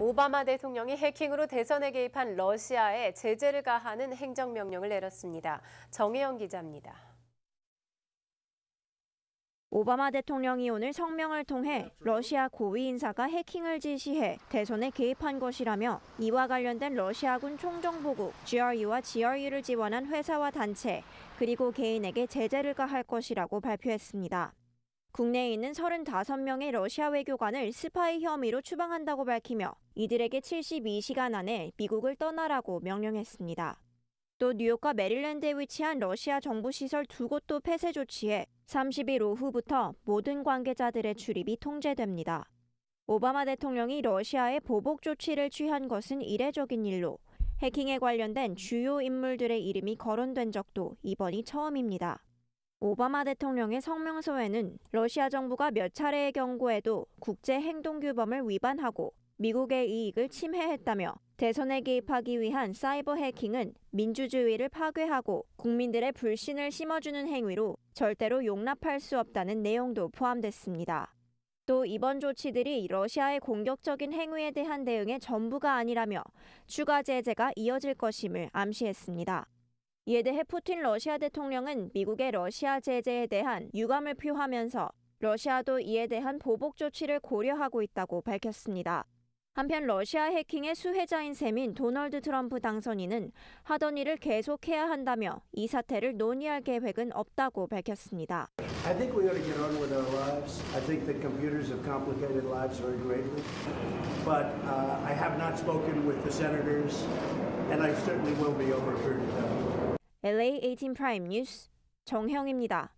오바마 대통령이 해킹으로 대선에 개입한 러시아에 제재를 가하는 행정명령을 내렸습니다. 정혜영 기자입니다. 오바마 대통령이 오늘 성명을 통해 러시아 고위 인사가 해킹을 지시해 대선에 개입한 것이라며 이와 관련된 러시아군 총정보국 GRU와 GRU를 지원한 회사와 단체 그리고 개인에게 제재를 가할 것이라고 발표했습니다. 국내에 있는 35명의 러시아 외교관을 스파이 혐의로 추방한다고 밝히며 이들에게 72시간 안에 미국을 떠나라고 명령했습니다. 또 뉴욕과 메릴랜드에 위치한 러시아 정부 시설 두 곳도 폐쇄 조치해 30일 오후부터 모든 관계자들의 출입이 통제됩니다. 오바마 대통령이 러시아에 보복 조치를 취한 것은 이례적인 일로 해킹에 관련된 주요 인물들의 이름이 거론된 적도 이번이 처음입니다. 오바마 대통령의 성명서에는 러시아 정부가 몇 차례의 경고에도 국제 행동 규범을 위반하고 미국의 이익을 침해했다며 대선에 개입하기 위한 사이버 해킹은 민주주의를 파괴하고 국민들의 불신을 심어주는 행위로 절대로 용납할 수 없다는 내용도 포함됐습니다. 또 이번 조치들이 러시아의 공격적인 행위에 대한 대응의 전부가 아니라며 추가 제재가 이어질 것임을 암시했습니다. 이에 대해 푸틴 러시아 대통령은 미국의 러시아 제재에 대한 유감을 표하면서 러시아도 이에 대한 보복 조치를 고려하고 있다고 밝혔습니다. 한편 러시아 해킹의 수혜자인 셈인 도널드 트럼프 당선인은 하던 일을 계속해야 한다며 이 사태를 논의할 계획은 없다고 밝혔습니다. I think we ought to get on with our lives. I think that computers have complicated lives very greatly. But uh, I have not spoken with the senators, and I certainly will be over a period of time. LA 18 Prime News 정형입니다.